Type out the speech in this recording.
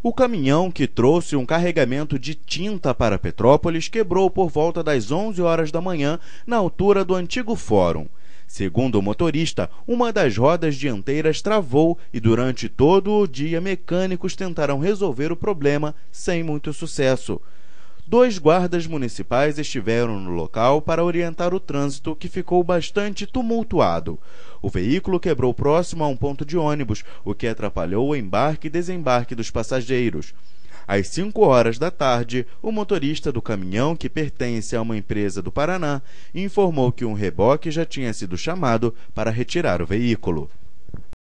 O caminhão que trouxe um carregamento de tinta para Petrópolis quebrou por volta das 11 horas da manhã, na altura do antigo fórum. Segundo o motorista, uma das rodas dianteiras travou e durante todo o dia mecânicos tentaram resolver o problema sem muito sucesso dois guardas municipais estiveram no local para orientar o trânsito, que ficou bastante tumultuado. O veículo quebrou próximo a um ponto de ônibus, o que atrapalhou o embarque e desembarque dos passageiros. Às 5 horas da tarde, o motorista do caminhão, que pertence a uma empresa do Paraná, informou que um reboque já tinha sido chamado para retirar o veículo.